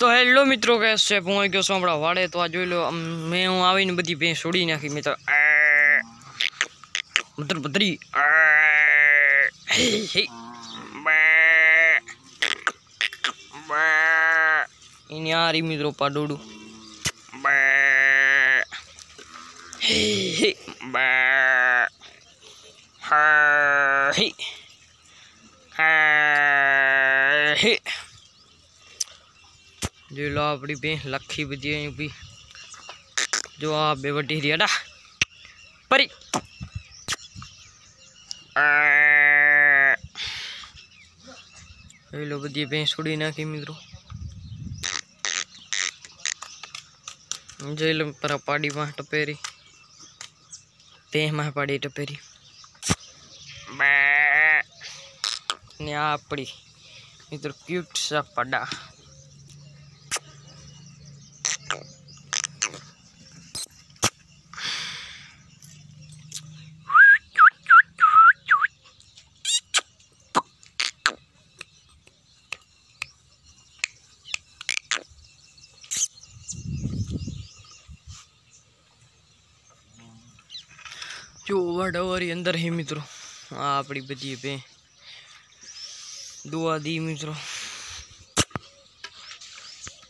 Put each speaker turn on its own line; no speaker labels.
તો હેલો મિત્રો કે છે હું ગયો છું હમણાં વાડે તો આ જોઈ લો મેં હું આવીને બધી ભેંસ છોડી નાખી મિત્રો મધર ભદ્રી એની આ રી મિત્રો પાડોડું હે હે જોઈ લો આપણી બે લખી બધી અહીં ઊભી જો આ બે વટી રેડા પરી જોઈ લો બધી ભેંસ છોડી નાખી મિત્રો જોઈ લો પરા પાડીમાં ટપેરી ભેંસમાં પાડી ટપેરી ને આ આપણી મિત્રો ક્યુટ સા પડા જો ઓવાડવારી અંદર હે મિત્રો આ આપણી બધી બે દુઆ દી મિત્રો